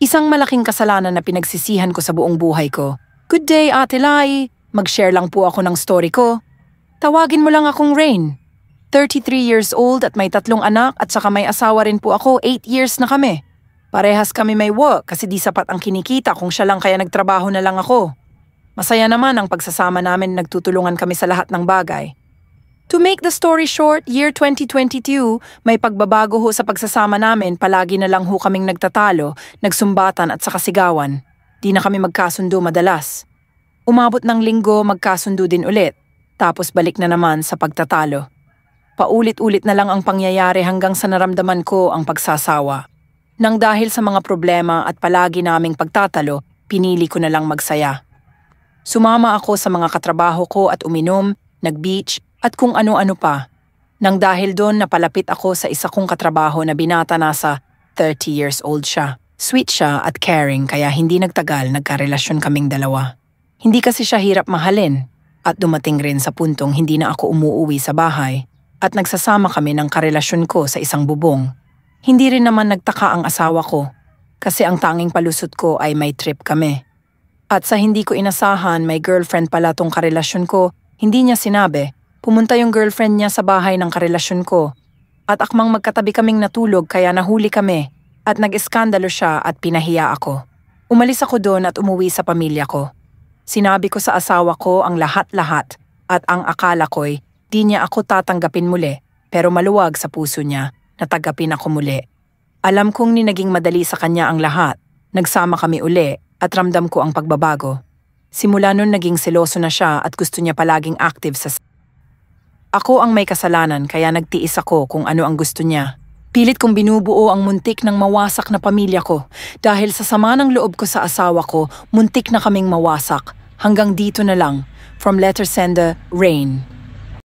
Isang malaking kasalanan na pinagsisihan ko sa buong buhay ko. Good day, Ate Lai. Mag-share lang po ako ng story ko. Tawagin mo lang akong Rain. 33 years old at may tatlong anak at saka may asawa rin po ako, 8 years na kami. Parehas kami may work kasi di sapat ang kinikita kung siya lang kaya nagtrabaho na lang ako. Masaya naman ang pagsasama namin nagtutulungan kami sa lahat ng bagay. To make the story short, year 2022, may pagbabago ho sa pagsasama namin, palagi na lang ho kaming nagtatalo, nagsumbatan at sa kasigawan. Di na kami magkasundo madalas. Umabot ng linggo, magkasundo din ulit. Tapos balik na naman sa pagtatalo. Paulit-ulit na lang ang pangyayari hanggang sa naramdaman ko ang pagsasawa. Nang dahil sa mga problema at palagi naming pagtatalo, pinili ko na lang magsaya. Sumama ako sa mga katrabaho ko at uminom, nag-beach, at kung ano-ano pa. Nang dahil doon napalapit ako sa isa kong katrabaho na binata na sa 30 years old siya. Sweet siya at caring kaya hindi nagtagal nagkarelasyon kaming dalawa. Hindi kasi siya hirap mahalin at dumating rin sa puntong hindi na ako umuuwi sa bahay at nagsasama kami ng karelasyon ko sa isang bubong. Hindi rin naman nagtaka ang asawa ko kasi ang tanging palusot ko ay may trip kami. At sa hindi ko inasahan may girlfriend pala tong karelasyon ko, hindi niya sinabi Pumunta yung girlfriend niya sa bahay ng karelasyon ko. At akmang magkatabi kaming natulog kaya nahuli kami at nag-eskandalo siya at pinahiya ako. Umalis ako doon at umuwi sa pamilya ko. Sinabi ko sa asawa ko ang lahat-lahat at ang akala ko'y di niya ako tatanggapin muli pero maluwag sa puso niya natanggapin ako muli. Alam kong naging madali sa kanya ang lahat. Nagsama kami uli at ramdam ko ang pagbabago. Simula noon naging seloso na siya at gusto niya palaging active sa ako ang may kasalanan kaya nagtiis ako kung ano ang gusto niya. Pilit kong binubuo ang muntik ng mawasak na pamilya ko. Dahil sa sama ng loob ko sa asawa ko, muntik na kaming mawasak. Hanggang dito na lang. From letter sender, Rain.